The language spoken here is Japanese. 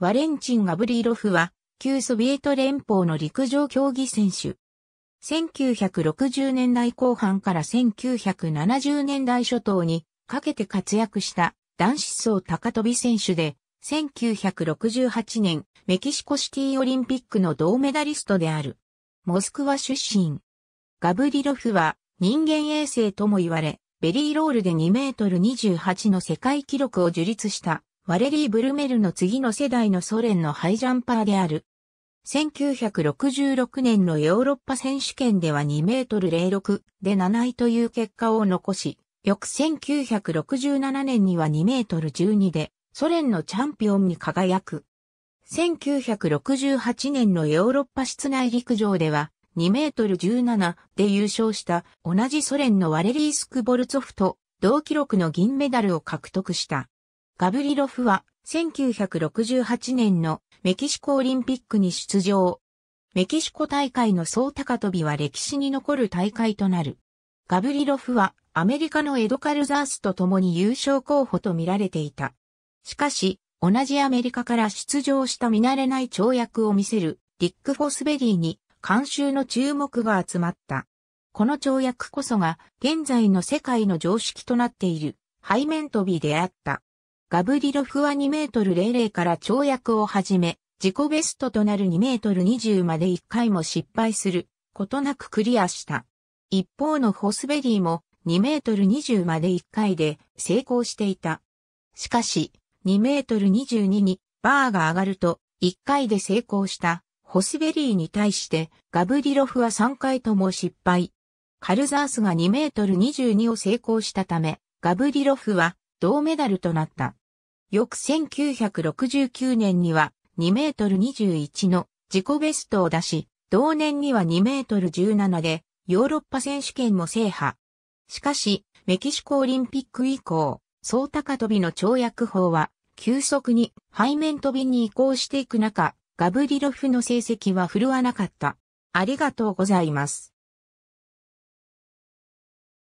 ワレンチン・ガブリーロフは、旧ソビエト連邦の陸上競技選手。1960年代後半から1970年代初頭にかけて活躍した男子層高飛び選手で、1968年メキシコシティオリンピックの銅メダリストである。モスクワ出身。ガブリロフは人間衛星とも言われ、ベリーロールで2メートル28の世界記録を樹立したワレリー・ブルメルの次の世代のソ連のハイジャンパーである。1966年のヨーロッパ選手権では2メートル06で7位という結果を残し、翌1967年には2メートル12でソ連のチャンピオンに輝く。1968年のヨーロッパ室内陸上では2メートル17で優勝した同じソ連のワレリー・スクボルツォフと同記録の銀メダルを獲得した。ガブリロフは1968年のメキシコオリンピックに出場。メキシコ大会の総高跳びは歴史に残る大会となる。ガブリロフはアメリカのエドカルザースと共に優勝候補と見られていた。しかし、同じアメリカから出場した見慣れない跳躍を見せるディック・フォスベリーに監修の注目が集まった。この跳躍こそが現在の世界の常識となっている背面飛びであった。ガブリロフは2メートル00から跳躍を始め、自己ベストとなる2メートル20まで1回も失敗することなくクリアした。一方のホスベリーも2メートル20まで1回で成功していた。しかし、2メートル22にバーが上がると1回で成功したホスベリーに対してガブリロフは3回とも失敗。カルザースが2メートル22を成功したため、ガブリロフは銅メダルとなった。翌1969年には2メートル21の自己ベストを出し、同年には2メートル17でヨーロッパ選手権も制覇。しかし、メキシコオリンピック以降、総高跳びの跳躍法は急速に背面跳びに移行していく中、ガブリロフの成績は振るわなかった。ありがとうございます。